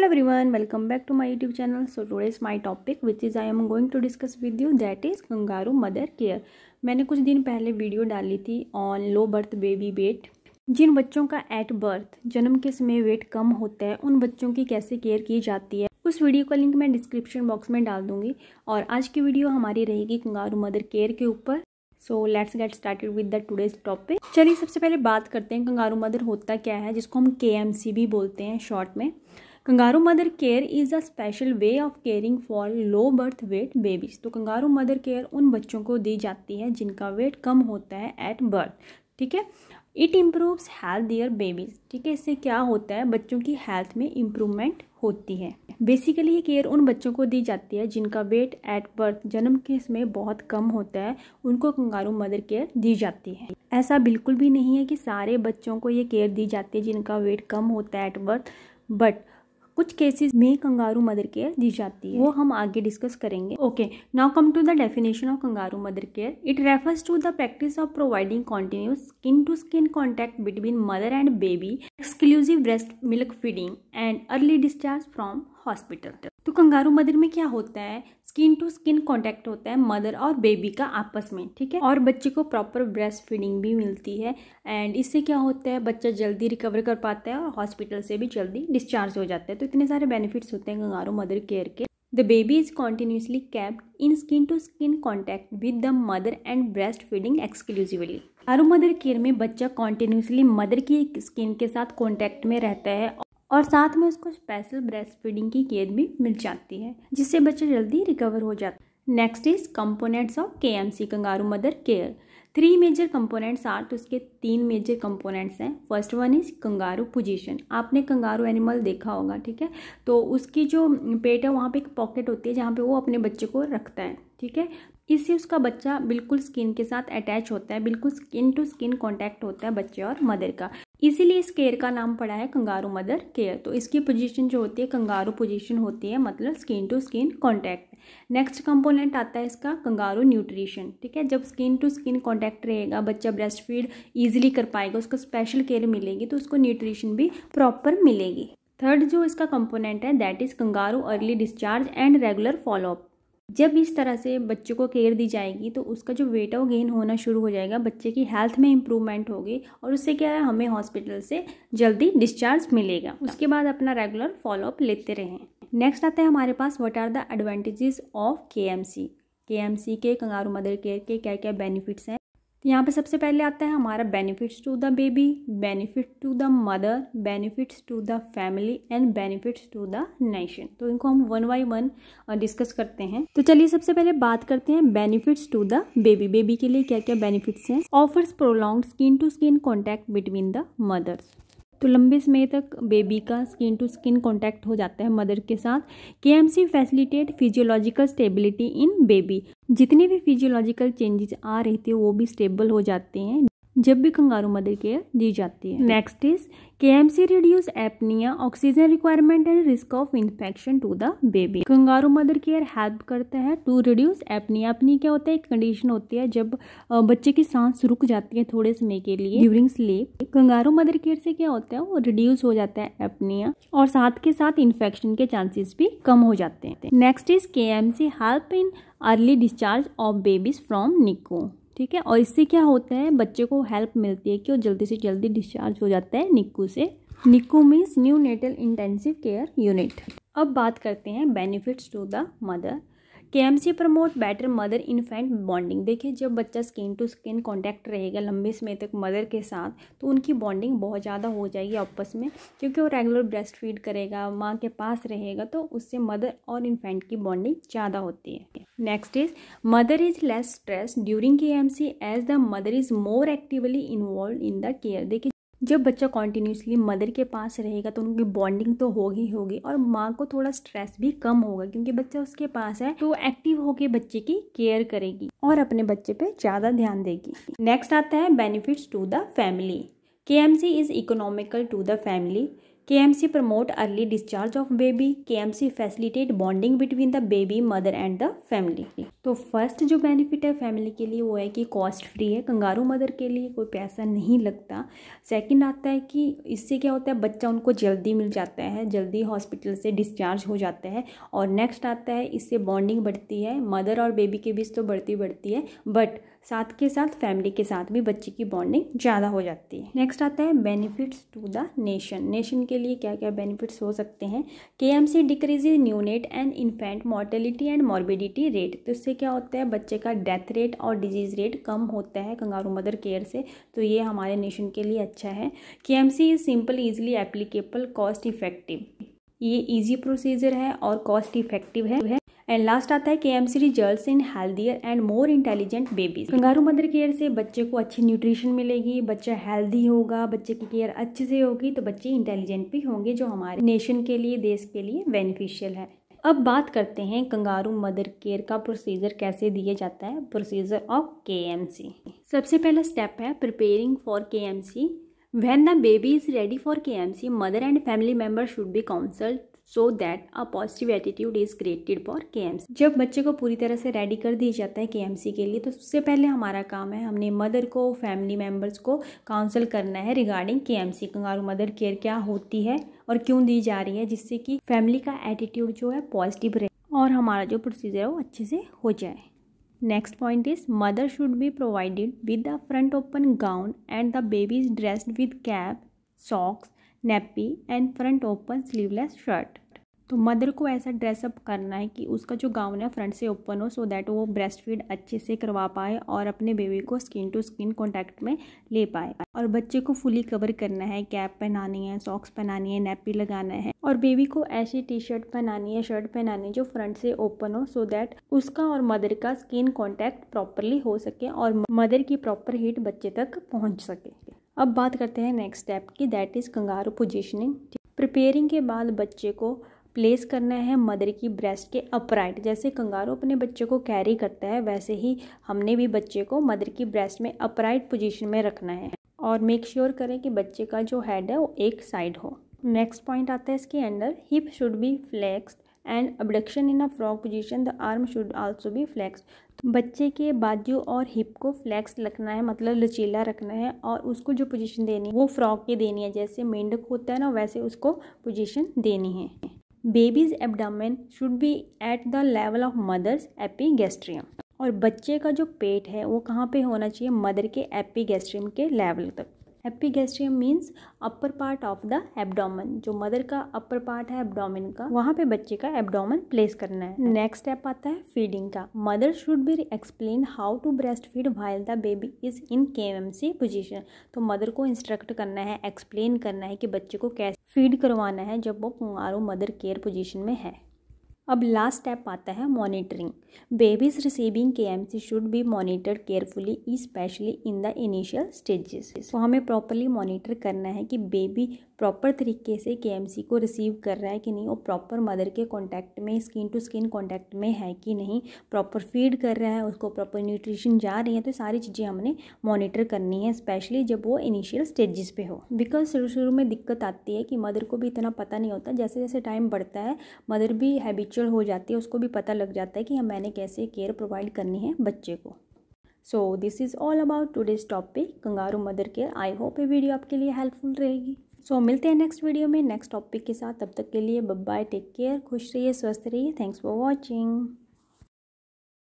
hello everyone welcome back to my YouTube channel so so today's my topic which is I am going to discuss with you that is kangaroo mother care मैंने कुछ दिन पहले video डाली थी on low birth baby weight जिन बच्चों का at birth जन्म के समय वेट कम होता है उन बच्चों की कैसे केयर की जाती है उस वीडियो का लिंक मैं डिस्क्रिप्शन बॉक्स में डाल दूंगी और आज की वीडियो हमारी रहेगी कंगारू मदर केयर के ऊपर so let's get started with the today's topic चलिए सबसे पहले बात करते हैं कंगारू मदर होता क्या है जिसको हम के भी बोलते हैं शॉर्ट में kangaroo mother care is a special way of caring for low birth weight babies तो कंगारू मदर केयर उन बच्चों को दी जाती है जिनका वेट कम होता है एट बर्थ ठीक है it improves health their babies ठीक है इससे क्या होता है बच्चों की हेल्थ में इम्प्रूवमेंट होती है बेसिकली ये केयर उन बच्चों को दी जाती है जिनका वेट एट बर्थ जन्म के समय बहुत कम होता है उनको कंगारू मदर केयर दी जाती है ऐसा बिल्कुल भी नहीं है कि सारे बच्चों को ये केयर दी जाती है जिनका वेट कम होता है एट बर्थ बट कुछ केसेस में कंगारू मदर केयर दी जाती है वो हम आगे डिस्कस करेंगे okay now come to the definition of kangaroo mother care it refers to the practice of providing continuous skin to skin contact between mother and baby exclusive breast milk feeding and early discharge from hospital तो kangaroo mother में क्या होता है skin to skin contact होता है mother और baby का आपस में ठीक है और बच्चे को प्रॉपर ब्रेस्ट फीडिंग भी मिलती है एंड इससे क्या होता है बच्चा जल्दी रिकवर कर पाता है और हॉस्पिटल से भी जल्दी डिस्चार्ज हो जाता है तो इतने सारे बेनिफिट्स होते हैं गंगारू मदर केयर के the baby is continuously kept in skin to skin contact with the mother and breast feeding exclusively आरो मदर केयर में बच्चा कॉन्टिन्यूसली मदर की स्किन के साथ कॉन्टैक्ट में रहता है और साथ में उसको स्पेशल ब्रेस्ट फीडिंग की केयर भी मिल जाती है जिससे बच्चा जल्दी रिकवर हो जाता है next is components of K M C kangaroo mother care three major components are तो उसके तीन मेजर कंपोनेंट्स हैं first one is kangaroo position आपने कंगारू एनिमल देखा होगा ठीक है तो उसकी जो पेट है वहाँ पे एक पॉकेट होती है जहाँ पे वो अपने बच्चे को रखता है ठीक है इससे उसका बच्चा बिल्कुल स्किन के साथ अटैच होता है बिल्कुल स्किन टू स्किन कॉन्टैक्ट होता है बच्चे और मदर का इसीलिए इस केयर का नाम पड़ा है कंगारू मदर केयर तो इसकी पोजीशन जो होती है कंगारू पोजीशन होती है मतलब skin to skin contact next component आता है इसका कंगारू न्यूट्रिशन ठीक है जब स्किन टू स्किन कांटेक्ट रहेगा बच्चा ब्रेस्ट फीड ईजिली कर पाएगा उसको स्पेशल केयर मिलेगी तो उसको न्यूट्रिशन भी प्रॉपर मिलेगी थर्ड जो इसका कंपोनेंट है that is kangaroo early discharge and regular follow up जब इस तरह से बच्चों को केयर दी जाएगी तो उसका जो वेट है वो गेन होना शुरू हो जाएगा बच्चे की हेल्थ में इम्प्रूवमेंट होगी और उससे क्या है हमें हॉस्पिटल से जल्दी डिस्चार्ज मिलेगा उसके बाद अपना रेगुलर फॉलोअप लेते रहें नेक्स्ट आता है हमारे पास what are the advantages of K M C K M C के कंगारू मदर केयर के क्या क्या बेनिफिट्स हैं तो यहाँ पे सबसे पहले आता है हमारा benefits to the baby benefit to the mother benefits to the family and benefits to the nation तो इनको हम वन बाई वन डिस्कस करते हैं तो चलिए सबसे पहले बात करते हैं benefits to the baby baby के लिए क्या क्या बेनिफिट्स हैं offers prolong skin to skin contact between the mothers तो लंबे समय तक बेबी का स्किन टू स्किन कॉन्टैक्ट हो जाता है मदर के साथ K C facilitate physiological stability in baby जितने भी फिजियोलॉजिकल चेंजेस आ रहे थे वो भी स्टेबल हो जाते हैं जब भी कंगारू मदर केयर दी जाती है next is K M C reduce apnoea oxygen requirement and risk of infection to the baby kangaroo mother care help करता है टू रिड्यूस एपनिया अपनी क्या होता है एक कंडीशन होती है जब बच्चे की सांस रुक जाती है थोड़े समय के लिए during sleep kangaroo mother care से क्या होता है वो रिड्यूस हो जाता है एपनिया और साथ के साथ इन्फेक्शन के चांसेस भी कम हो जाते हैं next is K M C help in early discharge of babies from NICU ठीक है और इससे क्या होता है बच्चे को हेल्प मिलती है कि वो जल्दी से जल्दी डिस्चार्ज हो जाता है निक्कू से NICU means neonatal intensive care unit अब बात करते हैं benefits to the mother K M C promote better mother infant bonding देखिए जब बच्चा स्किन टू स्किन कॉन्टैक्ट रहेगा लंबे समय तक मदर के साथ तो उनकी बॉन्डिंग बहुत ज़्यादा हो जाएगी आपस में क्योंकि वो रेगुलर ब्रेस्ट फीड करेगा माँ के पास रहेगा तो उससे मदर और इन्फेंट की बॉन्डिंग ज़्यादा होती है next is mother is less stress during K M C as the mother is more actively involve in the care देखिए जब बच्चा कॉन्टीन्यूसली मदर के पास रहेगा तो उनकी बॉन्डिंग तो होगी होगी और माँ को थोड़ा स्ट्रेस भी कम होगा क्योंकि बच्चा उसके पास है तो एक्टिव होकर बच्चे की केयर करेगी और अपने बच्चे पे ज़्यादा ध्यान देगी नेक्स्ट आता है benefits to the family K M C is economical to the family early discharge of baby K M C facilitate bonding between the baby mother and the family तो फर्स्ट जो बेनिफिट है family के लिए वो है कि cost free है kangaroo mother के लिए कोई पैसा नहीं लगता सेकंड आता है कि इससे क्या होता है बच्चा उनको जल्दी मिल जाता है जल्दी हॉस्पिटल से डिस्चार्ज हो जाता है और नेक्स्ट आता है इससे बॉन्डिंग बढ़ती है मदर और बेबी के बीच तो बढ़ती बढ़ती है बट साथ के साथ फैमिली के साथ भी बच्चे की बॉन्डिंग ज़्यादा हो जाती है नेक्स्ट आता है benefits to the nation nation के लिए क्या क्या बेनिफिट्स हो सकते हैं K M C decrease neonate and infant mortality and morbidity rate तो इससे क्या होता है बच्चे का डेथ रेट और डिजीज़ रेट कम होता है कंगारू मदर केयर से तो ये हमारे नेशन के लिए अच्छा है K M C is simple easily applicable cost effective ये इजी प्रोसीजर है और कॉस्ट इफेक्टिव है एंड लास्ट आता है K M C result in healthier and more intelligent babies kangaroo mother care से बच्चे को अच्छी न्यूट्रिशन मिलेगी बच्चा हेल्दी होगा बच्चे की केयर अच्छे से होगी तो बच्चे इंटेलिजेंट भी होंगे जो हमारे नेशन के लिए देश के लिए बेनिफिशियल है अब बात करते हैं कंगारू मदर केयर का प्रोसीजर कैसे दिया जाता है procedure of K M C सबसे पहला स्टेप है preparing for K M C baby is ready for K M C mother and family member should be counselled so that a positive attitude is created for K जब बच्चे को पूरी तरह से ready कर दिया जाता है के के लिए तो उससे पहले हमारा काम है हमने मदर को फैमिली मेम्बर्स को काउंसिल करना है regarding K M C kangaroo mother care क्या होती है और क्यों दी जा रही है जिससे कि फैमिली का एटीट्यूड जो है पॉजिटिव रहे और हमारा जो प्रोसीजर है वो अच्छे से हो जाए next point is mother should be provided with the front open gown and the baby is dressed with cap socks nappy and front open sleeveless shirt तो मदर को ऐसा ड्रेसअप करना है कि उसका जो गाउन है फ्रंट से ओपन हो सो दैट वो ब्रेस्ट फीड अच्छे से करवा पाए और अपने बेबी को स्किन टू स्किन कॉन्टैक्ट में ले पाए और बच्चे को फुली कवर करना है कैप पहनानी है सॉक्स पहनानी है नेपी लगाना है और बेबी को ऐसी टी शर्ट पहनानी है शर्ट पहनानी है जो फ्रंट से ओपन हो सो दैट उसका और मदर का स्किन कॉन्टैक्ट प्रॉपरली हो सके और मदर की प्रॉपर हीट बच्चे तक पहुँच सके अब बात करते हैं नेक्स्ट स्टेप की that is kangaroo positioning preparing के बाद बच्चे को प्लेस करना है मदर की ब्रेस्ट के अपराइट जैसे कंगारू अपने बच्चे को कैरी करता है वैसे ही हमने भी बच्चे को मदर की ब्रेस्ट में अपराइट पोजिशन में रखना है और मेक श्योर sure करें कि बच्चे का जो हेड है वो एक साइड हो नेक्स्ट पॉइंट आता है इसके under hip should be flexed and abduction in a frog position the arm should also be flex बच्चे के बाजू और हिप को फ्लैक्स रखना है मतलब लचीला रखना है और उसको जो पोजिशन देनी है वो फ्रॉक की देनी है जैसे मेंढक होता है ना वैसे उसको पोजिशन देनी है baby's abdomen should be at the level of mother's epigastrium और बच्चे का जो पेट है वो कहाँ पे होना चाहिए मदर के एपीगेस्ट्रियम के लेवल तक epigastrium means upper part of the abdomen जो मदर का अपर पार्ट है एबडोमिन का वहाँ पे बच्चे का एबडोमन प्लेस करना है नेक्स्ट स्टेप आता है फीडिंग का mother should be explain how to breast feed while the baby is in K M C position तो मदर को इंस्ट्रक्ट करना है एक्सप्लेन करना है कि बच्चे को कैसे फीड करवाना है जब वो पुंगारू मदर केयर पोजिशन में है अब लास्ट स्टेप आता है monitoring babies receiving K M C should be monitor carefully specially in the initial stages तो हमें प्रॉपरली मॉनिटर करना है कि बेबी प्रॉपर तरीके से के को रिसीव कर रहा है कि नहीं और प्रॉपर मदर के कॉन्टैक्ट में स्किन टू स्किन कॉन्टैक्ट में है कि नहीं प्रॉपर फीड कर रहा है उसको प्रॉपर न्यूट्रिशन जा रही है तो सारी चीज़ें हमने मॉनिटर करनी है स्पेशली जब वो इनिशियल स्टेजेस पे हो बिकॉज शुरू शुरू में दिक्कत आती है कि मदर को भी इतना पता नहीं होता जैसे जैसे टाइम बढ़ता है मदर भी हैबिचुअल हो जाती है उसको भी पता लग जाता है कि मैंने कैसे केयर प्रोवाइड करनी है बच्चे को so this is all about today's topic kangaroo mother care I hope ये वीडियो आपके लिए हेल्पफुल रहेगी सो so, मिलते हैं नेक्स्ट वीडियो में नेक्स्ट टॉपिक के साथ तब तक के लिए बाय टेक केयर खुश रहिए स्वस्थ रहिए थैंक्स फॉर वॉचिंग